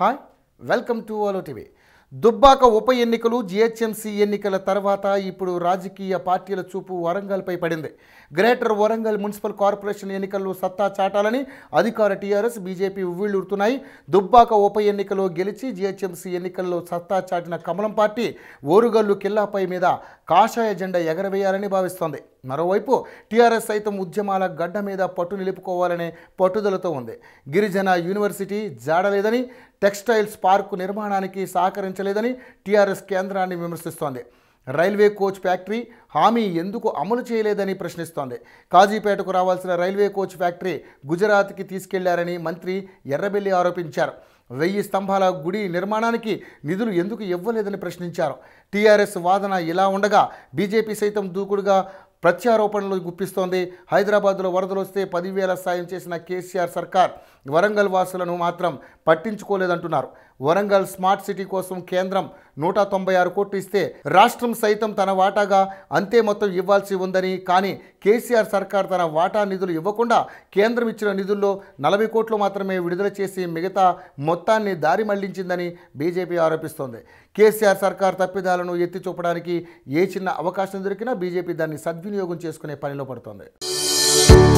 hi welcome to Aalo TV Dubbaka ఉప ఎన్నికలు GHMC ఎన్నికల తర్వాత ఇప్పుడు రాజకీయ పార్టీల చూపు వరంగల్పై పడింది గ్రేటర్ వరంగల్ మున్సిపల్ కార్పొరేషన్ ఎన్నికల్లో సత్తా చాటాలని అధికార టీఆర్ఎస్ బీజేపీ ఉవ్విళ్ళుతున్నాయి దుబ్బాక ఉప ఎన్నికలో గెలిచి జిహెచ్ఎంసీ ఎన్నికల్లో సత్తా చాటిన కమలం పార్టీ ఓరుగల్లు కిల్లాపై మీద కాషాయ జెండా ఎగరవేయాలని భావిస్తోంది మరోవైపు టీఆర్ఎస్ సైతం ఉద్యమాల గడ్డ మీద పట్టు నిలుపుకోవాలనే పట్టుదలతో ఉంది గిరిజన యూనివర్సిటీ జాడలేదని టెక్స్టైల్స్ పార్కు నిర్మాణానికి సహకరించలేదని టీఆర్ఎస్ కేంద్రాన్ని విమర్శిస్తోంది రైల్వే కోచ్ ఫ్యాక్టరీ హామీ ఎందుకు అమలు చేయలేదని ప్రశ్నిస్తోంది కాజీపేటకు రావాల్సిన రైల్వే కోచ్ ఫ్యాక్టరీ గుజరాత్కి తీసుకెళ్లారని మంత్రి ఎర్రబెల్లి ఆరోపించారు వెయ్యి స్తంభాల గుడి నిర్మాణానికి నిధులు ఎందుకు ఇవ్వలేదని ప్రశ్నించారు టీఆర్ఎస్ వాదన ఇలా ఉండగా బీజేపీ సైతం దూకుడుగా ప్రత్యారోపణలు గుప్పిస్తోంది హైదరాబాద్లో వరదలు వస్తే పదివేల సాయం చేసిన కేసీఆర్ సర్కార్ వరంగల్ వాసులను మాత్రం పట్టించుకోలేదంటున్నారు వరంగల్ స్మార్ట్ సిటీ కోసం కేంద్రం నూట తొంభై ఆరు కోట్లు ఇస్తే రాష్ట్రం సైతం తన వాటాగా అంతే మొత్తం ఇవ్వాల్సి ఉందని కానీ కేసీఆర్ సర్కార్ తన వాటా నిధులు ఇవ్వకుండా కేంద్రం ఇచ్చిన నిధుల్లో నలభై కోట్లు మాత్రమే విడుదల చేసి మిగతా మొత్తాన్ని దారి మళ్లించిందని బీజేపీ ఆరోపిస్తోంది కేసీఆర్ సర్కార్ తప్పిదాలను ఎత్తి చూపడానికి ఏ చిన్న అవకాశం దొరికినా బీజేపీ దాన్ని సద్వినియోగం చేసుకునే పనిలో పడుతోంది